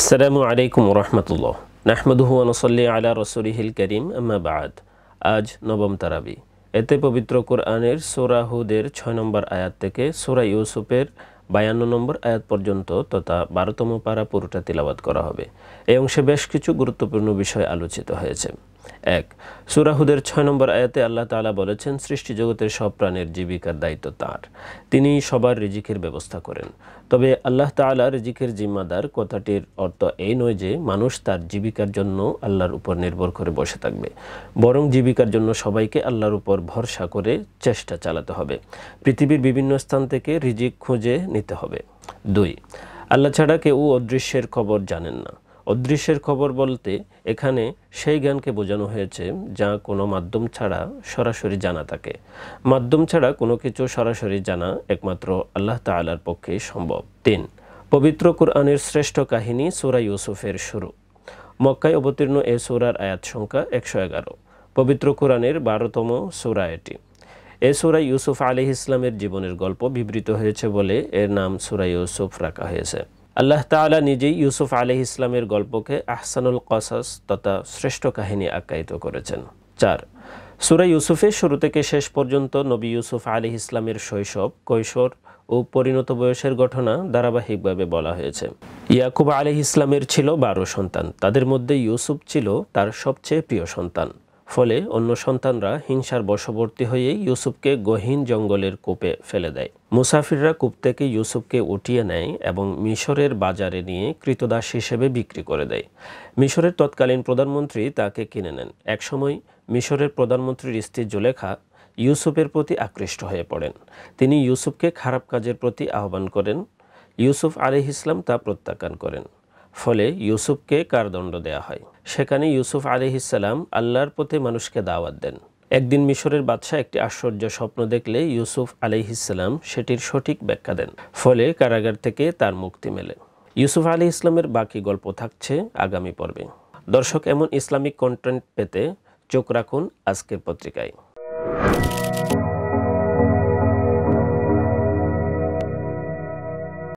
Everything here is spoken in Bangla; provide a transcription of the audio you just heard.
আসসালামু আলাইকুম রহমতুল্লাহ নাহমদুহু আনসল্লি আলা রসুলিহিল করিম বাদ আজ নবম তারাবি এতে পবিত্র কোরআনের সোরাহুদের ছয় নম্বর আয়াত থেকে সোরা ইউসুফের বায়ান্ন নম্বর আয়াত পর্যন্ত তথা বারোতম পারা পুরোটা তিলাবাত করা হবে এই অংশে বেশ কিছু গুরুত্বপূর্ণ বিষয় আলোচিত হয়েছে এক সুরাহুদের ছয় নম্বর আয়াতে আল্লাহ তালা বলেছেন সৃষ্টি জগতের সব প্রাণের জীবিকার দায়িত্ব তাঁর তিনি সবার রিজিকের ব্যবস্থা করেন তবে আল্লাহ তালা রিজিকের জিম্মাদার কথাটির অর্থ এই নয় যে মানুষ তার জীবিকার জন্য আল্লাহর উপর নির্ভর করে বসে থাকবে বরং জীবিকার জন্য সবাইকে আল্লাহর উপর ভরসা করে চেষ্টা চালাতে হবে পৃথিবীর বিভিন্ন স্থান থেকে রিজিক খুঁজে নিতে হবে দুই আল্লাহ ছাড়া কেউ অদৃশ্যের খবর জানেন না অদৃশ্যের খবর বলতে এখানে সেই জ্ঞানকে বোঝানো হয়েছে যা কোনো মাধ্যম ছাড়া সরাসরি জানা থাকে মাধ্যম ছাড়া কোনো কিছু সরাসরি জানা একমাত্র আল্লাহ তালার পক্ষে সম্ভব তিন পবিত্র কোরআনের শ্রেষ্ঠ কাহিনী সোরা ইউসুফের শুরু মক্কায় অবতীর্ণ এ সোরার আয়াত সংখ্যা একশো এগারো পবিত্র কোরআনের বারোতম সোরা এটি এ সুরা ইউসুফ আলী ইসলামের জীবনের গল্প বিবৃত হয়েছে বলে এর নাম সুরা ইউসুফ রাখা হয়েছে আল্লাহ তালা নিজেই ইউসুফ আলহ ইসলামের গল্পকে আহসানুল কসাস তথা শ্রেষ্ঠ কাহিনী আখ্যায়িত করেছেন চার সুরা ইউসুফের শুরু থেকে শেষ পর্যন্ত নবী ইউসুফ আলী ইসলামের শৈশব কৈশোর ও পরিণত বয়সের ঘটনা ধারাবাহিকভাবে বলা হয়েছে ইয়াকুব আলী ইসলামের ছিল বারো সন্তান তাদের মধ্যে ইউসুফ ছিল তার সবচেয়ে প্রিয় সন্তান ফলে অন্য সন্তানরা হিংসার বশবর্তী হয়ে ইউসুফকে গহীন জঙ্গলের কূপে ফেলে দেয় মুসাফিররা কূপ থেকে ইউসুফকে উঠিয়ে নেয় এবং মিশরের বাজারে নিয়ে কৃতদাস হিসেবে বিক্রি করে দেয় মিশরের তৎকালীন প্রধানমন্ত্রী তাকে কিনে নেন একসময় মিশরের প্রধানমন্ত্রীর স্ত্রী জুলেখা ইউসুফের প্রতি আকৃষ্ট হয়ে পড়েন তিনি ইউসুফকে খারাপ কাজের প্রতি আহ্বান করেন ইউসুফ আলি ইসলাম তা প্রত্যাখ্যান করেন ফলে ইউসুফকে কারদণ্ড দেয়া হয় সেখানে ইউসুফ আলিহিসাল্লাম আল্লাহর পথে মানুষকে দাওয়াত দেন একদিন মিশরের বাদশাহ একটি আশ্চর্য স্বপ্ন দেখলে ইউসুফ আলিহিসাল্লাম সেটির সঠিক ব্যাখ্যা দেন ফলে কারাগার থেকে তার মুক্তি মেলে ইউসুফ আলি ইসলামের বাকি গল্প থাকছে আগামী পর্বে দর্শক এমন ইসলামিক কন্টেন্ট পেতে চোখ রাখুন আজকের পত্রিকায়